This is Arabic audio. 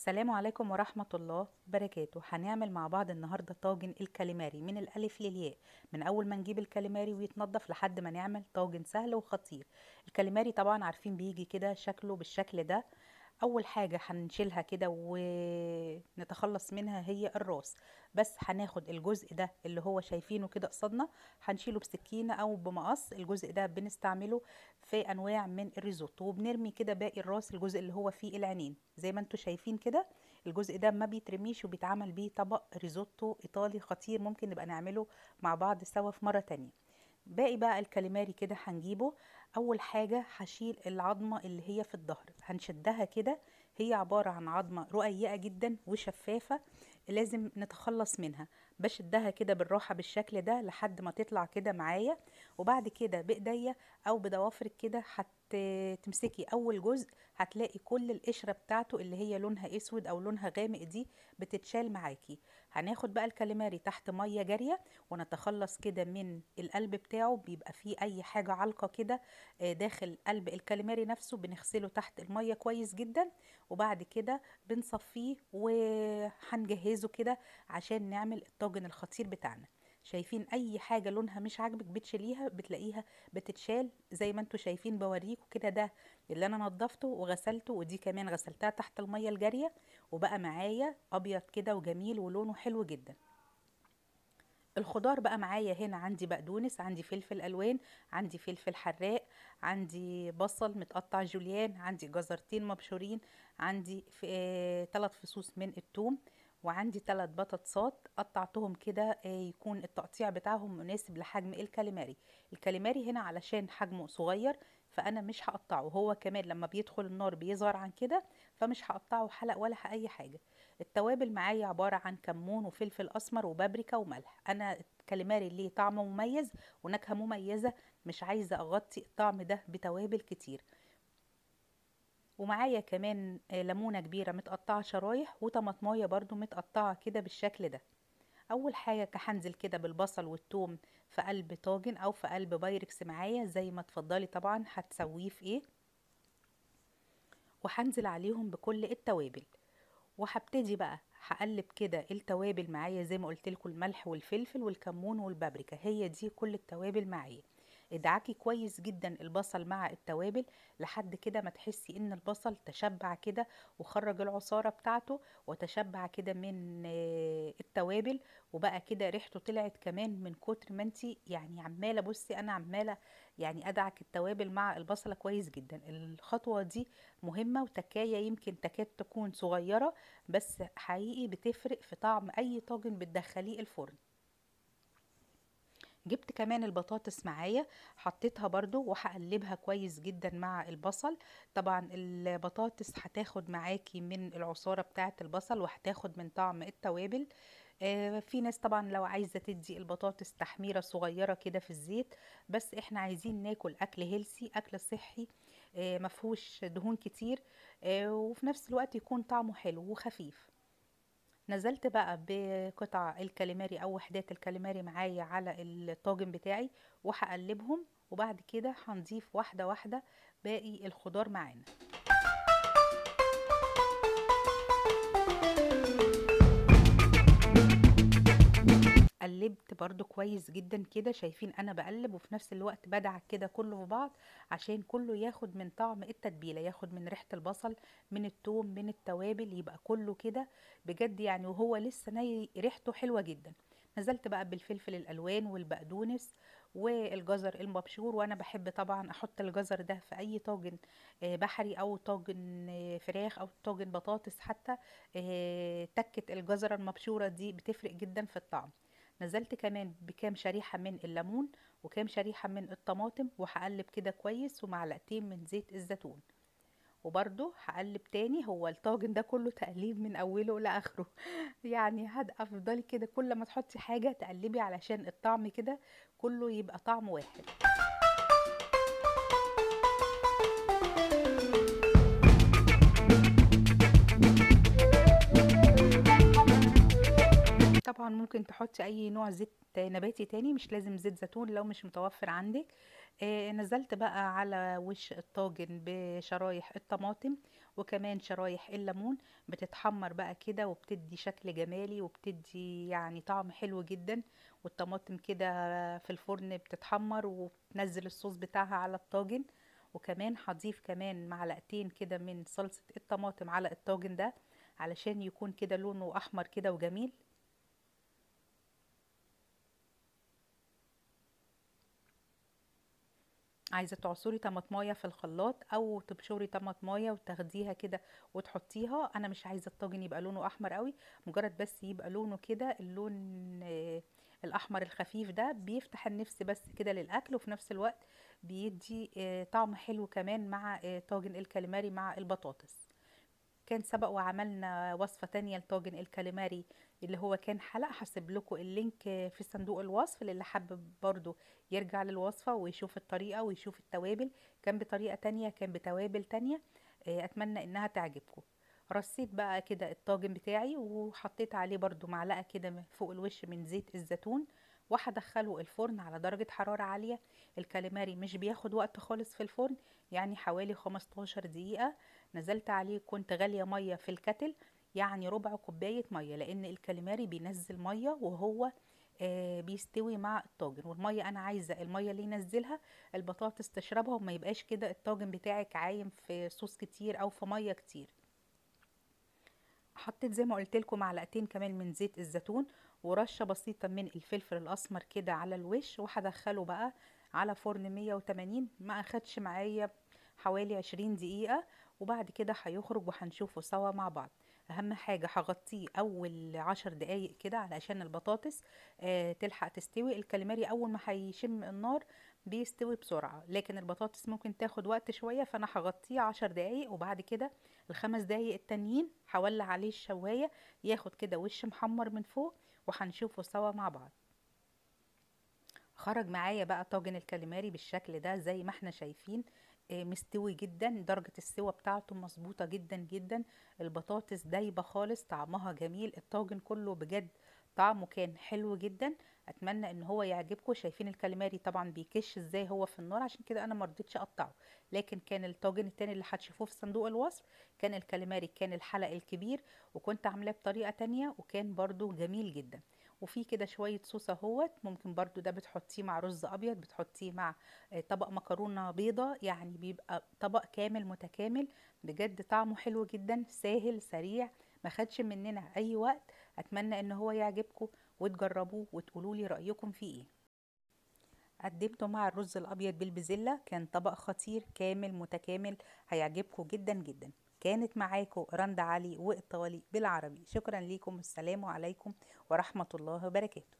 السلام عليكم ورحمة الله وبركاته هنعمل مع بعض النهاردة طاجن الكاليماري من الألف للياء من أول ما نجيب الكاليماري ويتنضف لحد ما نعمل طاجن سهل وخطير الكاليماري طبعا عارفين بيجي كده شكله بالشكل ده اول حاجة هنشيلها كده ونتخلص منها هي الراس بس هناخد الجزء ده اللي هو شايفينه كده قصادنا هنشيله بسكينة او بمقص الجزء ده بنستعمله في انواع من الريزوتو وبنرمي كده باقي الراس الجزء اللي هو فيه العينين زي ما انتوا شايفين كده الجزء ده ما بيترميش وبيتعمل بيه طبق ريزوتو ايطالي خطير ممكن نبقى نعمله مع بعض سوا في مرة تانية باقي بقى الكاليماري كده هنجيبه اول حاجه هشيل العظمه اللي هي في الظهر هنشدها كده هي عباره عن عظمه رقيقه جدا وشفافه لازم نتخلص منها بشدها كده بالراحة بالشكل ده لحد ما تطلع كده معايا وبعد كده بايديا او بضوافرك كده هتمسكي اول جزء هتلاقي كل القشرة بتاعته اللي هي لونها اسود او لونها غامق دي بتتشال معاكي هناخد بقى الكاليماري تحت مية جارية ونتخلص كده من القلب بتاعه بيبقى فيه اي حاجة علقة كده آه، داخل قلب الكاليماري نفسه بنغسله تحت المية كويس جدا وبعد كده بنصفيه وهنجهزه كده عشان نعمل الطاجن الطاجن الخطير بتاعنا شايفين اي حاجة لونها مش عاجبك بتشيليها بتلاقيها بتتشال زي ما انتوا شايفين بوريكم كده ده اللي انا نضفته وغسلته ودي كمان غسلتها تحت المية الجارية وبقى معايا ابيض كده وجميل ولونه حلو جدا الخضار بقى معايا هنا عندي بقدونس عندي فلفل الوان عندي فلفل حراق عندي بصل متقطع جوليان عندي جزرتين مبشورين عندي ثلاث آه، فصوص من الثوم وعندي ثلاث بطاطسات قطعتهم كده آه، يكون التقطيع بتاعهم مناسب لحجم الكاليماري الكاليماري هنا علشان حجمه صغير فانا مش هقطعه هو كمان لما بيدخل النار بيظهر عن كده فمش هقطعه حلق ولا اي حاجه التوابل معايا عباره عن كمون وفلفل اسمر وبابريكا وملح انا الكاليماري ليه طعم مميز ونكهه مميزه مش عايزه اغطي الطعم ده بتوابل كتير ومعايا كمان آه، ليمونه كبيره متقطعه شرايح وطماطمايه برضو متقطعه كده بالشكل ده اول حاجه هنزل كده بالبصل والثوم في قلب طاجن او في قلب بايركس معايا زي ما تفضلي طبعا هتسويه في ايه وهنزل عليهم بكل التوابل وهبتدي بقى هقلب كده التوابل معايا زي ما قلت لكم الملح والفلفل والكمون والبابريكا هي دي كل التوابل معايا ادعكي كويس جدا البصل مع التوابل لحد كده ما تحسي ان البصل تشبع كده وخرج العصارة بتاعته وتشبع كده من آه، التوابل وبقى كده ريحته طلعت كمان من كتر ما انت يعني عمالة بصي انا عمالة يعني ادعك التوابل مع البصلة كويس جدا الخطوة دي مهمة وتكاية يمكن تكاد تكون صغيرة بس حقيقي بتفرق في طعم اي طاجن بتدخليه الفرن جبت كمان البطاطس معايا حطيتها برضو وهقلبها كويس جدا مع البصل طبعا البطاطس هتاخد معاكي من العصارة بتاعة البصل وهتاخد من طعم التوابل آه، في ناس طبعا لو عايزه تدي البطاطس تحميره صغيره كده في الزيت بس احنا عايزين ناكل اكل هلسي اكل صحي آه، مفهوش دهون كتير آه، وفي نفس الوقت يكون طعمه حلو وخفيف نزلت بقى بقطع الكاليماري او وحدات الكاليماري معايا على الطاجن بتاعي وهقلبهم وبعد كده هنضيف واحده واحده باقي الخضار معانا برضو كويس جدا كده شايفين انا بقلب وفي نفس الوقت بدعك كده كله في بعض عشان كله ياخد من طعم التتبيله ياخد من ريحه البصل من التوم من التوابل يبقى كله كده بجد يعني وهو لسه ني ريحته حلوه جدا نزلت بقى بالفلفل الالوان والبقدونس والجزر المبشور وانا بحب طبعا احط الجزر ده في اي طاجن آه، بحري او طاجن آه، فراخ او طاجن بطاطس حتى آه، تكه الجزره المبشوره دي بتفرق جدا في الطعم نزلت كمان بكام شريحة من الليمون وكام شريحة من الطماطم وهقلب كده كويس ومعلقتين من زيت الزيتون وبرده هقلب تاني هو الطاجن ده كله تقليب من اوله لاخره يعني هتفضلي كده كل ما تحطي حاجه تقلبي علشان الطعم كده كله يبقى طعم واحد ممكن تحطي اي نوع زيت نباتي تاني مش لازم زيت زيتون لو مش متوفر عندك آه نزلت بقى على وش الطاجن بشرايح الطماطم وكمان شرايح الليمون بتتحمر بقى كده وبتدي شكل جمالي وبتدي يعني طعم حلو جدا والطماطم كده في الفرن بتتحمر وبتنزل الصوص بتاعها على الطاجن وكمان هضيف كمان معلقتين كده من صلصة الطماطم على الطاجن ده علشان يكون كده لونه احمر كده وجميل عايزه تعصري طماطمايه في الخلاط او تبشري طماطمايه وتاخديها كده وتحطيها انا مش عايزه الطاجن يبقى لونه احمر قوي مجرد بس يبقى لونه كده اللون آه، الاحمر الخفيف ده بيفتح النفس بس كده للاكل وفي نفس الوقت بيدي آه، طعم حلو كمان مع آه، طاجن الكاليماري مع البطاطس كان سبق وعملنا وصفة تانية لطاجن الكاليماري اللي هو كان حلقة هسيب لكم اللينك في صندوق الوصف للي حابب برضو يرجع للوصفة ويشوف الطريقة ويشوف التوابل كان بطريقة تانية كان بتوابل تانية آه، أتمنى إنها تعجبكم رصيت بقى كده الطاجن بتاعي وحطيت عليه برضو معلقة كده فوق الوش من زيت الزيتون وهدخله الفرن على درجة حرارة عالية الكاليماري مش بياخد وقت خالص في الفرن يعني حوالي 15 دقيقة نزلت عليه كنت غالية مية في الكتل يعني ربع كوباية مية لأن الكاليماري بينزل مية وهو آه بيستوي مع الطاجن والميه انا عايزه الميه اللي ينزلها البطاطس تشربها وما يبقاش كده الطاجن بتاعك عايم في صوص كتير او في ميه كتير حطيت زي ما قلت لكم معلقتين كمان من زيت الزيتون ورشه بسيطه من الفلفل الاسمر كده على الوش وهدخله بقى على فرن 180 ما اخدش معايا حوالي 20 دقيقه وبعد كده هيخرج وهنشوفه سوا مع بعض اهم حاجه هغطيه اول عشر دقايق كده علشان البطاطس آه تلحق تستوي الكاليماري اول ما هيشم النار بيستوي بسرعه لكن البطاطس ممكن تاخد وقت شويه فانا هغطيه عشر دقايق وبعد كده الخمس دقايق التانيين هولع عليه الشوايه ياخد كده وش محمر من فوق وهنشوفه سوا مع بعض خرج معايا بقى طاجن الكاليماري بالشكل ده زي ما احنا شايفين آه، مستوي جدا درجة السوى بتاعته مظبوطة جدا جدا البطاطس دايبة خالص طعمها جميل الطاجن كله بجد طعمه كان حلو جدا اتمنى ان هو يعجبكم شايفين الكاليماري طبعا بيكش ازاي هو في النار عشان كده انا مرضتش اقطعه لكن كان الطاجن التاني اللي هتشوفوه في صندوق الوصف كان الكاليماري كان الحلق الكبير وكنت عاملاه بطريقه تانية وكان برده جميل جدا وفي كده شويه صوص اهوت ممكن برضو ده بتحطيه مع رز ابيض بتحطيه مع آه، طبق مكرونه بيضه يعني بيبقى طبق كامل متكامل بجد طعمه حلو جدا سهل سريع ما خدش مننا اي وقت اتمنى ان هو يعجبكم وتجربوه وتقولولي رايكم فيه ايه قدمته مع الرز الابيض بالبزله كان طبق خطير كامل متكامل هيعجبكم جدا جدا كانت معاكم رند علي والطوالي بالعربي شكرا ليكم والسلام عليكم ورحمة الله وبركاته